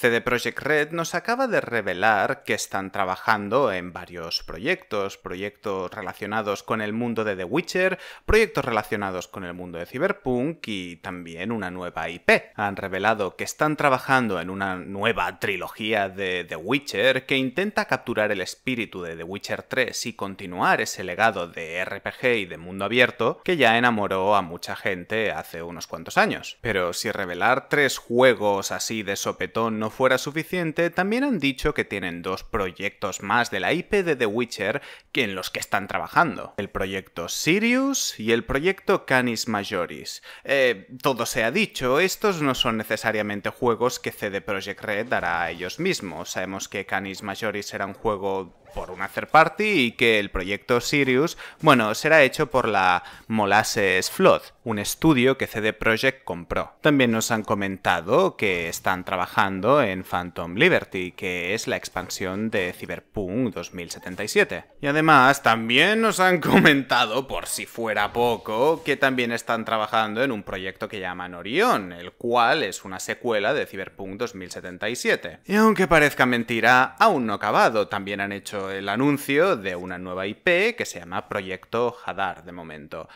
CD Projekt Red nos acaba de revelar que están trabajando en varios proyectos, proyectos relacionados con el mundo de The Witcher, proyectos relacionados con el mundo de Cyberpunk y también una nueva IP. Han revelado que están trabajando en una nueva trilogía de The Witcher que intenta capturar el espíritu de The Witcher 3 y continuar ese legado de RPG y de mundo abierto que ya enamoró a mucha gente hace unos cuantos años. Pero si revelar tres juegos así de sopetón no fuera suficiente, también han dicho que tienen dos proyectos más de la IP de The Witcher que en los que están trabajando. El proyecto Sirius y el proyecto Canis Majoris. Eh, todo se ha dicho, estos no son necesariamente juegos que CD Projekt Red dará a ellos mismos. Sabemos que Canis Majoris era un juego por un third party y que el proyecto Sirius, bueno, será hecho por la Molasses Flood, un estudio que CD Projekt compró. También nos han comentado que están trabajando en Phantom Liberty, que es la expansión de Cyberpunk 2077. Y además también nos han comentado, por si fuera poco, que también están trabajando en un proyecto que llaman Orion el cual es una secuela de Cyberpunk 2077. Y aunque parezca mentira, aún no acabado, también han hecho el anuncio de una nueva IP que se llama Proyecto Hadar de momento.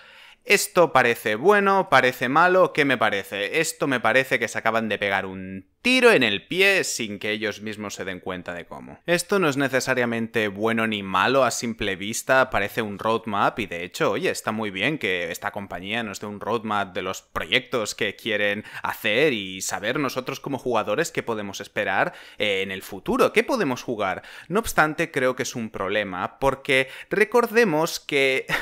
Esto parece bueno, parece malo, ¿qué me parece? Esto me parece que se acaban de pegar un tiro en el pie sin que ellos mismos se den cuenta de cómo. Esto no es necesariamente bueno ni malo a simple vista, parece un roadmap y de hecho, oye, está muy bien que esta compañía nos dé un roadmap de los proyectos que quieren hacer y saber nosotros como jugadores qué podemos esperar eh, en el futuro, qué podemos jugar. No obstante, creo que es un problema porque recordemos que...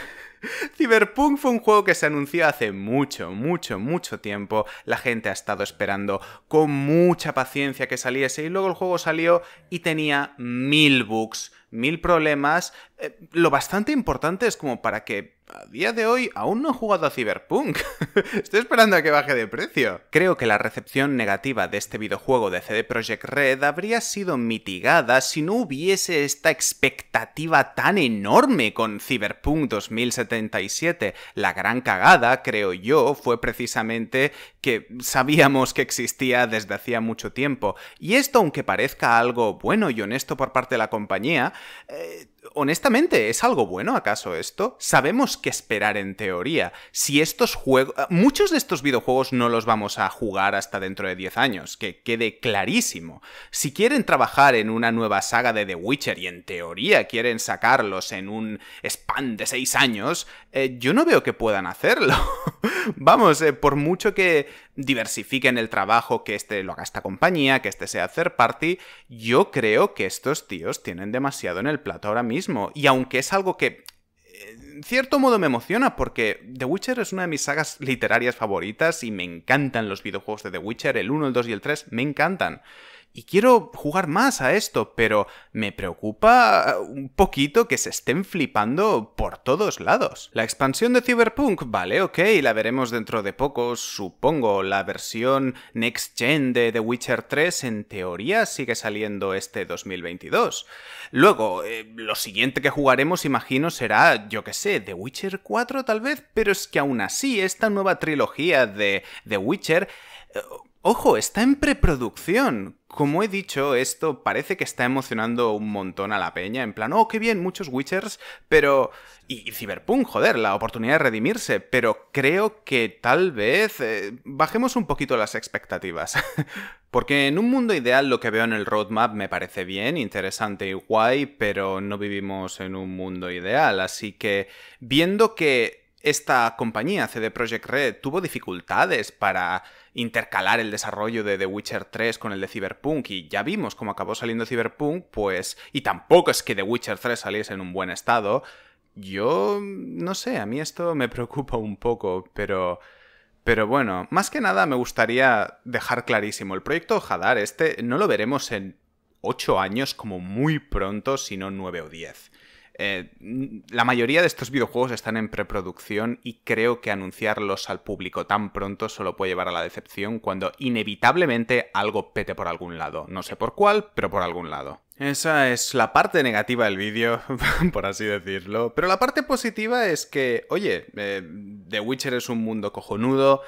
Cyberpunk fue un juego que se anunció hace mucho, mucho, mucho tiempo. La gente ha estado esperando con mucha paciencia que saliese y luego el juego salió y tenía mil bugs, mil problemas, eh, lo bastante importante es como para que a día de hoy aún no he jugado a Cyberpunk. Estoy esperando a que baje de precio. Creo que la recepción negativa de este videojuego de CD Projekt Red habría sido mitigada si no hubiese esta expectativa tan enorme con Cyberpunk 2077. La gran cagada, creo yo, fue precisamente que sabíamos que existía desde hacía mucho tiempo. Y esto, aunque parezca algo bueno y honesto por parte de la compañía, eh, honestamente, ¿es algo bueno acaso esto? Sabemos qué esperar en teoría. Si estos juegos... Eh, muchos de estos videojuegos no los vamos a jugar hasta dentro de 10 años, que quede clarísimo. Si quieren trabajar en una nueva saga de The Witcher y en teoría quieren sacarlos en un span de 6 años, eh, yo no veo que puedan hacerlo. vamos, eh, por mucho que diversifiquen el trabajo, que este lo haga esta compañía, que este sea hacer party. Yo creo que estos tíos tienen demasiado en el plato ahora mismo. Y aunque es algo que eh, en cierto modo me emociona porque The Witcher es una de mis sagas literarias favoritas y me encantan los videojuegos de The Witcher, el 1, el 2 y el 3, me encantan y quiero jugar más a esto, pero me preocupa eh, un poquito que se estén flipando por todos lados. La expansión de Cyberpunk, vale, ok, la veremos dentro de poco, supongo. La versión Next Gen de The Witcher 3 en teoría sigue saliendo este 2022. Luego, eh, lo siguiente que jugaremos, imagino, será, yo qué sé, The Witcher 4 tal vez, pero es que aún así, esta nueva trilogía de The Witcher... Eh, Ojo, está en preproducción. Como he dicho, esto parece que está emocionando un montón a la peña. En plan, oh, qué bien, muchos Witchers, pero... Y, Cyberpunk, joder, la oportunidad de redimirse. Pero creo que tal vez... Eh, bajemos un poquito las expectativas. Porque en un mundo ideal lo que veo en el roadmap me parece bien, interesante y guay, pero no vivimos en un mundo ideal. Así que, viendo que esta compañía, CD Projekt Red, tuvo dificultades para intercalar el desarrollo de The Witcher 3 con el de Cyberpunk y ya vimos cómo acabó saliendo Cyberpunk, pues, y tampoco es que The Witcher 3 saliese en un buen estado, yo no sé, a mí esto me preocupa un poco, pero... Pero bueno, más que nada me gustaría dejar clarísimo, el proyecto Hadar este no lo veremos en 8 años como muy pronto, sino 9 o 10. Eh, la mayoría de estos videojuegos están en preproducción y creo que anunciarlos al público tan pronto solo puede llevar a la decepción cuando inevitablemente algo pete por algún lado. No sé por cuál, pero por algún lado. Esa es la parte negativa del vídeo, por así decirlo. Pero la parte positiva es que, oye, eh, The Witcher es un mundo cojonudo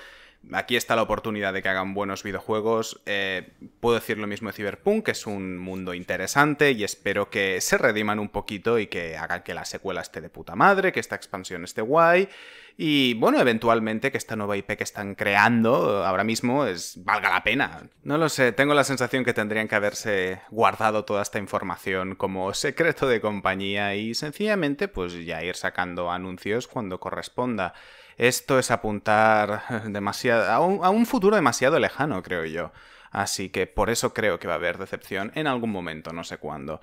aquí está la oportunidad de que hagan buenos videojuegos. Eh, puedo decir lo mismo de Cyberpunk, que es un mundo interesante y espero que se rediman un poquito y que hagan que la secuela esté de puta madre, que esta expansión esté guay y, bueno, eventualmente que esta nueva IP que están creando ahora mismo es, valga la pena. No lo sé, tengo la sensación que tendrían que haberse guardado toda esta información como secreto de compañía y sencillamente pues ya ir sacando anuncios cuando corresponda. Esto es apuntar a un futuro demasiado lejano, creo yo. Así que por eso creo que va a haber decepción en algún momento, no sé cuándo.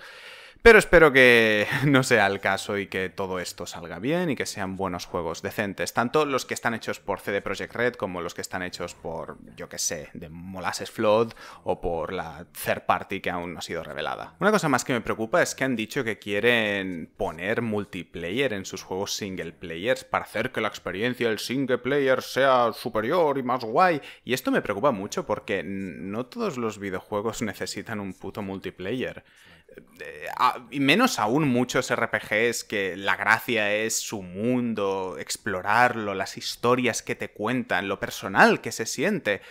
Pero espero que no sea el caso y que todo esto salga bien y que sean buenos juegos decentes, tanto los que están hechos por CD Projekt Red como los que están hechos por, yo que sé, de Molasses Flood o por la third party que aún no ha sido revelada. Una cosa más que me preocupa es que han dicho que quieren poner multiplayer en sus juegos single players para hacer que la experiencia del single player sea superior y más guay. Y esto me preocupa mucho porque no todos los videojuegos necesitan un puto multiplayer. Eh, y menos aún muchos RPGs que la gracia es su mundo, explorarlo, las historias que te cuentan, lo personal que se siente.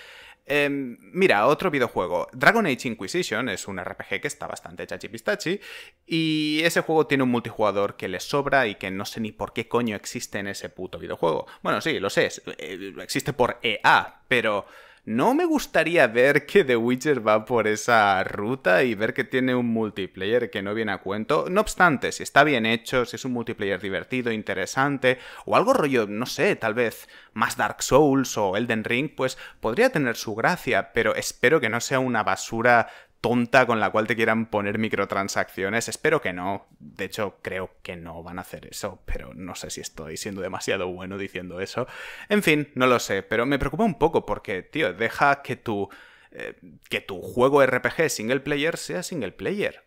Em, mira, otro videojuego. Dragon Age Inquisition es un RPG que está bastante chachipistachi. Y ese juego tiene un multijugador que le sobra y que no sé ni por qué coño existe en ese puto videojuego. Bueno, sí, lo sé. Eh, existe por EA, pero. No me gustaría ver que The Witcher va por esa ruta y ver que tiene un multiplayer que no viene a cuento. No obstante, si está bien hecho, si es un multiplayer divertido, interesante, o algo rollo, no sé, tal vez más Dark Souls o Elden Ring, pues podría tener su gracia, pero espero que no sea una basura tonta con la cual te quieran poner microtransacciones. Espero que no. De hecho, creo que no van a hacer eso, pero no sé si estoy siendo demasiado bueno diciendo eso. En fin, no lo sé, pero me preocupa un poco porque, tío, deja que tu, eh, que tu juego RPG single player sea single player.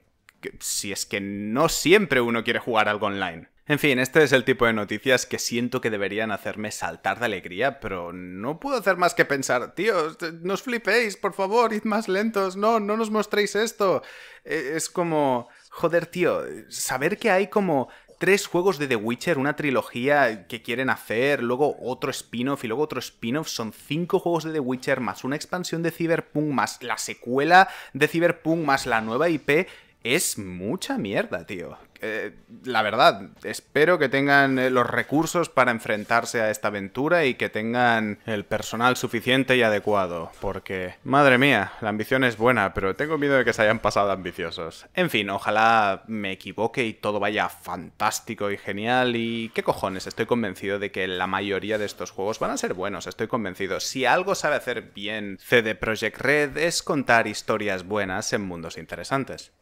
si es que no siempre uno quiere jugar algo online. En fin, este es el tipo de noticias que siento que deberían hacerme saltar de alegría, pero no puedo hacer más que pensar, tío, ¿nos os flipéis, por favor, id más lentos, no, no nos mostréis esto. E, es como, joder, tío, saber que hay como tres juegos de The Witcher, una trilogía que quieren hacer, luego otro spin-off y luego otro spin-off, son cinco juegos de The Witcher más una expansión de Cyberpunk más la secuela de Cyberpunk más la nueva IP, es mucha mierda, tío. Eh, la verdad, espero que tengan eh, los recursos para enfrentarse a esta aventura y que tengan el personal suficiente y adecuado, porque, madre mía, la ambición es buena, pero tengo miedo de que se hayan pasado ambiciosos. En fin, ojalá me equivoque y todo vaya fantástico y genial y qué cojones, estoy convencido de que la mayoría de estos juegos van a ser buenos, estoy convencido. Si algo sabe hacer bien CD Projekt Red es contar historias buenas en mundos interesantes.